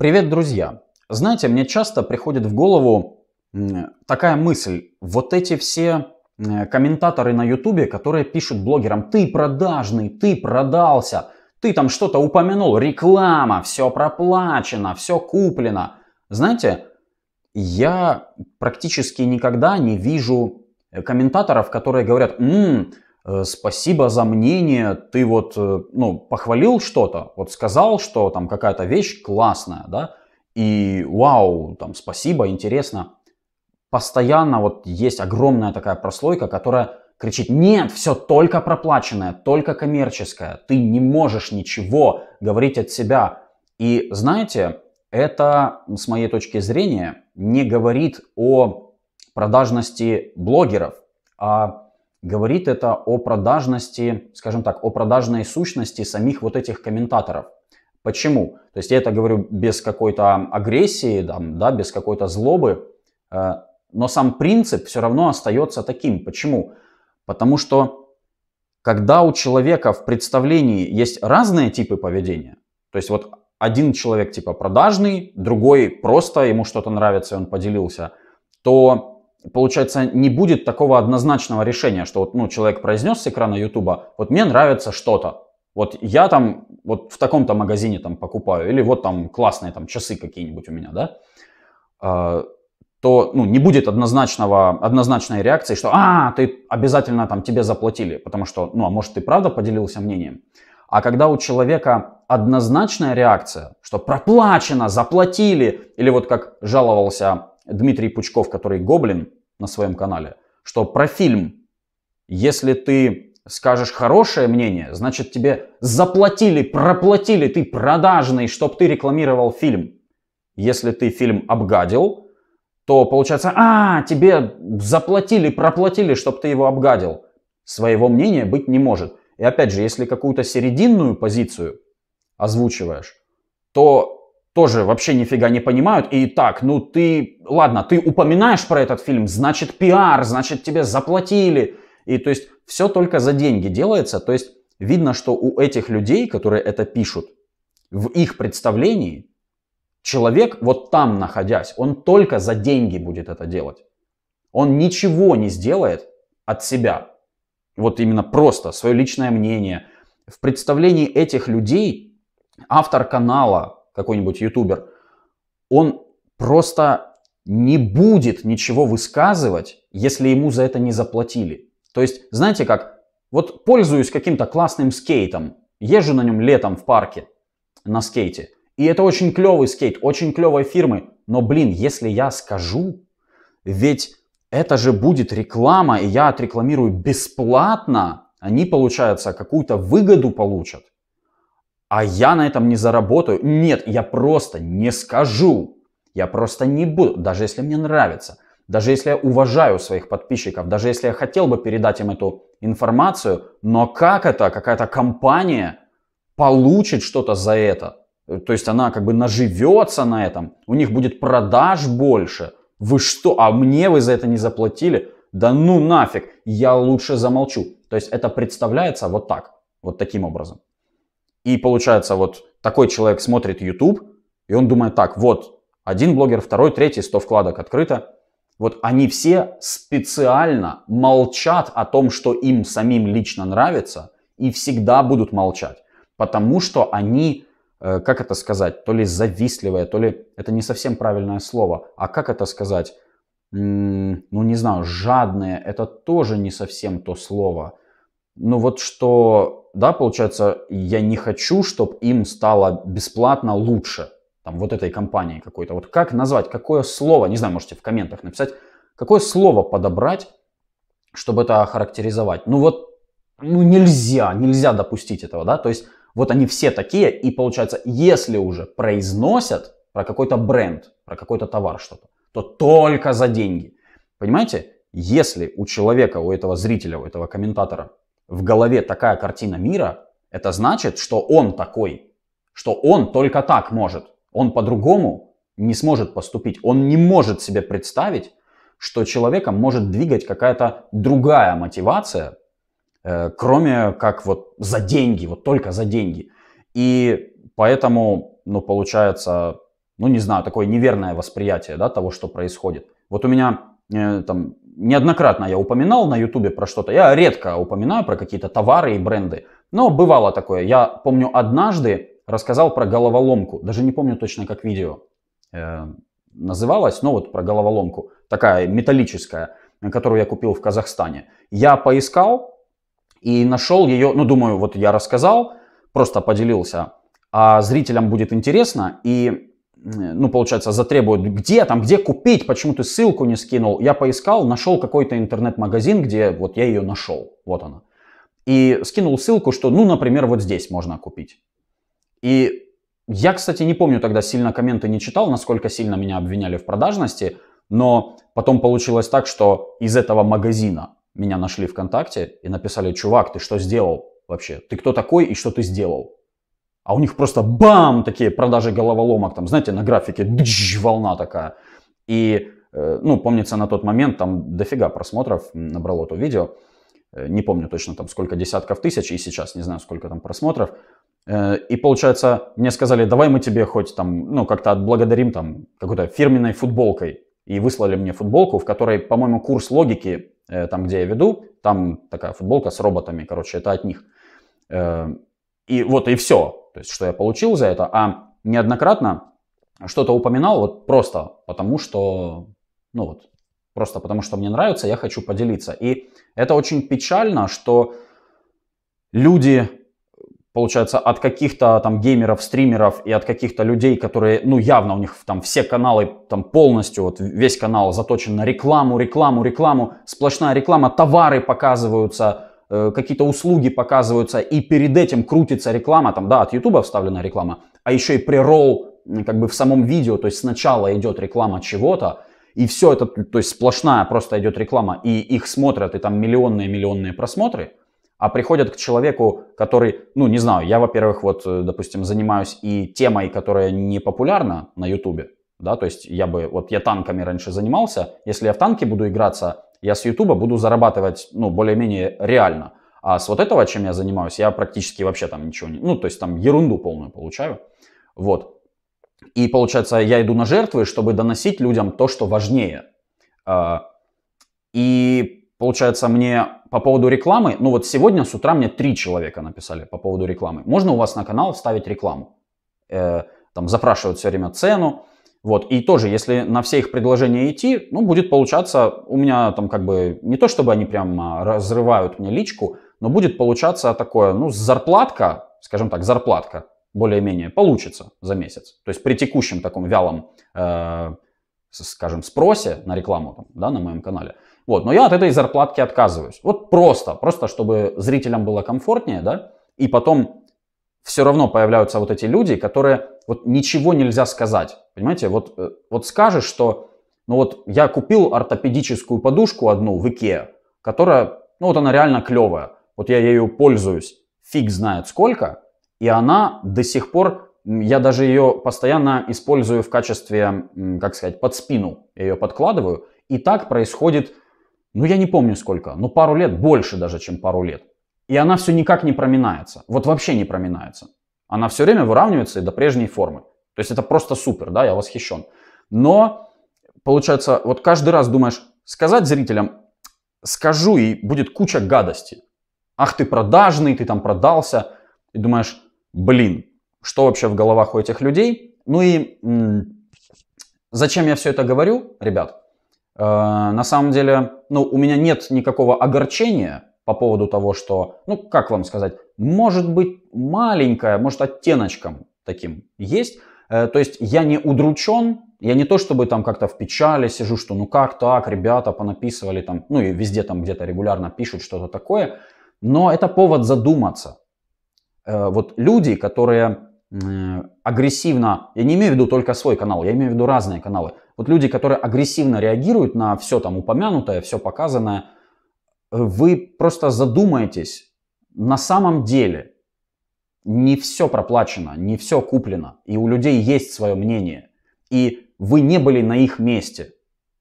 Привет, друзья! Знаете, мне часто приходит в голову такая мысль. Вот эти все комментаторы на ютубе, которые пишут блогерам «ты продажный», «ты продался», «ты там что-то упомянул», «реклама», «все проплачено», «все куплено». Знаете, я практически никогда не вижу э, комментаторов, которые говорят «ммм, Э, спасибо за мнение, ты вот, э, ну, похвалил что-то, вот сказал, что там какая-то вещь классная, да, и вау, там, спасибо, интересно. Постоянно вот есть огромная такая прослойка, которая кричит, нет, все только проплаченное, только коммерческое, ты не можешь ничего говорить от себя. И знаете, это, с моей точки зрения, не говорит о продажности блогеров, а говорит это о продажности, скажем так, о продажной сущности самих вот этих комментаторов. Почему? То есть я это говорю без какой-то агрессии, там, да, без какой-то злобы, э, но сам принцип все равно остается таким. Почему? Потому что когда у человека в представлении есть разные типы поведения, то есть вот один человек типа продажный, другой просто ему что-то нравится, и он поделился, то получается, не будет такого однозначного решения, что вот, ну, человек произнес с экрана Ютуба, вот мне нравится что-то, вот я там вот в таком-то магазине там покупаю, или вот там классные там часы какие-нибудь у меня, да, а, то ну, не будет однозначного, однозначной реакции, что «А, ты обязательно там тебе заплатили», потому что, ну, а может, ты правда поделился мнением. А когда у человека однозначная реакция, что проплачено, заплатили, или вот как жаловался Дмитрий Пучков, который гоблин на своем канале, что про фильм, если ты скажешь хорошее мнение, значит тебе заплатили, проплатили, ты продажный, чтоб ты рекламировал фильм. Если ты фильм обгадил, то получается, а, тебе заплатили, проплатили, чтоб ты его обгадил. Своего мнения быть не может. И опять же, если какую-то серединную позицию озвучиваешь, то тоже вообще нифига не понимают. И так, ну ты, ладно, ты упоминаешь про этот фильм, значит пиар, значит тебе заплатили. И то есть все только за деньги делается. То есть видно, что у этих людей, которые это пишут, в их представлении человек вот там находясь, он только за деньги будет это делать. Он ничего не сделает от себя. Вот именно просто свое личное мнение. В представлении этих людей автор канала, какой-нибудь ютубер, он просто не будет ничего высказывать, если ему за это не заплатили. То есть, знаете как, вот пользуюсь каким-то классным скейтом, езжу на нем летом в парке на скейте, и это очень клевый скейт, очень клевой фирмы, но, блин, если я скажу, ведь это же будет реклама, и я отрекламирую бесплатно, они, получается, какую-то выгоду получат а я на этом не заработаю. Нет, я просто не скажу. Я просто не буду, даже если мне нравится. Даже если я уважаю своих подписчиков, даже если я хотел бы передать им эту информацию, но как это какая-то компания получит что-то за это? То есть она как бы наживется на этом, у них будет продаж больше. Вы что, а мне вы за это не заплатили? Да ну нафиг, я лучше замолчу. То есть это представляется вот так, вот таким образом. И получается, вот такой человек смотрит YouTube, и он думает так, вот, один блогер, второй, третий, 100 вкладок открыто. Вот они все специально молчат о том, что им самим лично нравится, и всегда будут молчать. Потому что они, э, как это сказать, то ли завистливые, то ли это не совсем правильное слово, а как это сказать, ну не знаю, жадные, это тоже не совсем то слово ну вот что, да, получается, я не хочу, чтобы им стало бесплатно лучше, там, вот этой компании какой-то. Вот как назвать, какое слово, не знаю, можете в комментах написать, какое слово подобрать, чтобы это охарактеризовать. Ну вот, ну нельзя, нельзя допустить этого, да, то есть вот они все такие, и получается, если уже произносят про какой-то бренд, про какой-то товар что-то, то только за деньги. Понимаете? Если у человека, у этого зрителя, у этого комментатора в голове такая картина мира, это значит, что он такой, что он только так может. Он по-другому не сможет поступить. Он не может себе представить, что человеком может двигать какая-то другая мотивация, э, кроме как вот за деньги, вот только за деньги. И поэтому, ну, получается, ну, не знаю, такое неверное восприятие, да, того, что происходит. Вот у меня э, там неоднократно я упоминал на ютубе про что-то. Я редко упоминаю про какие-то товары и бренды. Но бывало такое. Я помню однажды рассказал про головоломку. Даже не помню точно, как видео э, называлось, но вот про головоломку. Такая металлическая, которую я купил в Казахстане. Я поискал и нашел ее, ну думаю, вот я рассказал, просто поделился. А зрителям будет интересно. И Э, ну, получается, затребуют, где там, где купить, почему ты ссылку не скинул. Я поискал, нашел какой-то интернет-магазин, где вот я ее нашел, вот она. И скинул ссылку, что, ну, например, вот здесь можно купить. И я, кстати, не помню тогда, сильно комменты не читал, насколько сильно меня обвиняли в продажности, но потом получилось так, что из этого магазина меня нашли ВКонтакте и написали, чувак, ты что сделал вообще? Ты кто такой и что ты сделал? а у них просто бам, такие продажи головоломок, там, знаете, на графике дж, волна такая. И, э, ну, помнится, на тот момент там дофига просмотров набрало то видео. Э, не помню точно там сколько десятков тысяч, и сейчас не знаю, сколько там просмотров. Э, и получается, мне сказали, давай мы тебе хоть там, ну, как-то отблагодарим там какой-то фирменной футболкой. И выслали мне футболку, в которой, по-моему, курс логики, там, где я веду, там такая футболка с роботами, короче, это от них. И вот, и все. То есть, что я получил за это, а неоднократно что-то упоминал вот просто потому, что, ну вот, просто потому, что мне нравится, я хочу поделиться. И это очень печально, что люди, получается, от каких-то там геймеров, стримеров и от каких-то людей, которые, ну, явно у них там все каналы там полностью, вот весь канал заточен на рекламу, рекламу, рекламу, сплошная реклама, товары показываются, Э, какие-то услуги показываются, и перед этим крутится реклама, там, да, от YouTube вставлена реклама, а еще и преролл как бы в самом видео, то есть сначала идет реклама чего-то, и все это, то есть сплошная просто идет реклама, и их смотрят, и там миллионные-миллионные просмотры, а приходят к человеку, который, ну, не знаю, я, во-первых, вот, э, допустим, занимаюсь и темой, которая не популярна на YouTube да, то есть я бы, вот я танками раньше занимался, если я в танки буду играться, я с Ютуба буду зарабатывать, ну, более-менее реально. А с вот этого, чем я занимаюсь, я практически вообще там ничего не... Ну, то есть там ерунду полную получаю. Вот. И получается, я иду на жертвы, чтобы доносить людям то, что важнее. А, и получается, мне по поводу рекламы, ну вот сегодня с утра мне три человека написали по поводу рекламы. Можно у вас на канал вставить рекламу? Э, там запрашивают все время цену, вот. И тоже, если на все их предложения идти, ну, будет получаться, у меня там как бы, не то чтобы они прям а, разрывают мне личку, но будет получаться такое, ну, зарплатка, скажем так, зарплатка более-менее получится за месяц. То есть при текущем таком вялом, э, скажем, спросе на рекламу, там, да, на моем канале. Вот, но я от этой зарплатки отказываюсь. Вот просто, просто чтобы зрителям было комфортнее, да, и потом все равно появляются вот эти люди, которые вот ничего нельзя сказать. Понимаете, вот, э, вот скажешь, что ну вот я купил ортопедическую подушку одну в Икеа, которая, ну вот она реально клевая. Вот я ею пользуюсь фиг знает сколько, и она до сих пор, я даже ее постоянно использую в качестве, как сказать, под спину. Я ее подкладываю, и так происходит, ну я не помню сколько, ну пару лет, больше даже, чем пару лет. И она все никак не проминается. Вот вообще не проминается. Она все время выравнивается и до прежней формы. То есть это просто супер, да, я восхищен. Но, получается, вот каждый раз думаешь, сказать зрителям, скажу, и будет куча гадости. Ах, ты продажный, ты там продался. И думаешь, блин, что вообще в головах у этих людей? Ну и зачем я все это говорю, ребят? Э, на самом деле, ну, у меня нет никакого огорчения по поводу того, что, ну, как вам сказать, может быть маленькая, может оттеночком таким есть. Э, то есть я не удручен, я не то чтобы там как-то в печали сижу, что ну как так, ребята понаписывали там, ну и везде там где-то регулярно пишут что-то такое, но это повод задуматься. Э, вот люди, которые агрессивно, я не имею в виду только свой канал, я имею в виду разные каналы, вот люди, которые агрессивно реагируют на все там упомянутое, все показанное – вы просто задумаетесь, на самом деле не все проплачено, не все куплено, и у людей есть свое мнение, и вы не были на их месте,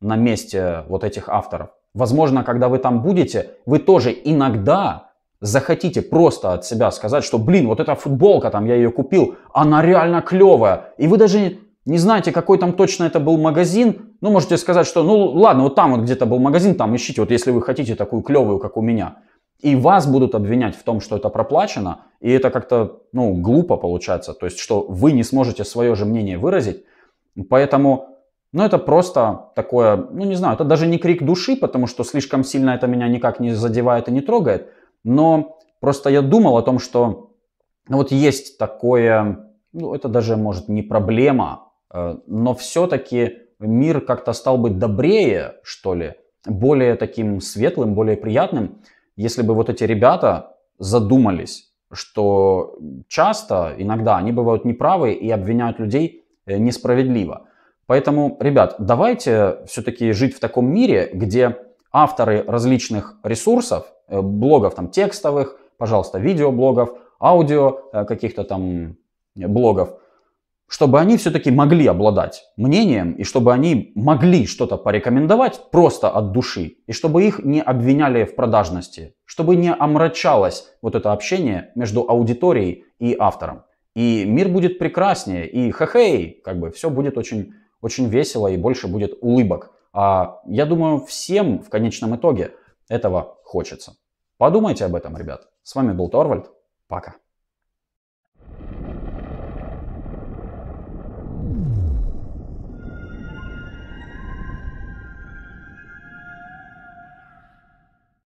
на месте вот этих авторов. Возможно, когда вы там будете, вы тоже иногда захотите просто от себя сказать, что, блин, вот эта футболка, там я ее купил, она реально клевая. И вы даже не знаете, какой там точно это был магазин, ну, можете сказать, что, ну, ладно, вот там вот где-то был магазин, там ищите, вот если вы хотите такую клевую, как у меня. И вас будут обвинять в том, что это проплачено, и это как-то, ну, глупо получается, то есть, что вы не сможете свое же мнение выразить, поэтому... Ну, это просто такое, ну, не знаю, это даже не крик души, потому что слишком сильно это меня никак не задевает и не трогает. Но просто я думал о том, что ну, вот есть такое, ну, это даже, может, не проблема, Э, но все-таки мир как-то стал бы добрее, что ли, более таким светлым, более приятным, если бы вот эти ребята задумались, что часто, иногда они бывают неправы и обвиняют людей э, несправедливо. Поэтому, ребят, давайте все-таки жить в таком мире, где авторы различных ресурсов, э, блогов там текстовых, пожалуйста, видеоблогов, аудио каких-то там блогов – чтобы они все-таки могли обладать мнением, и чтобы они могли что-то порекомендовать просто от души, и чтобы их не обвиняли в продажности, чтобы не омрачалось вот это общение между аудиторией и автором. И мир будет прекраснее, и хе-хей, как бы все будет очень, очень весело, и больше будет улыбок. А я думаю, всем в конечном итоге этого хочется. Подумайте об этом, ребят. С вами был Торвальд. Пока.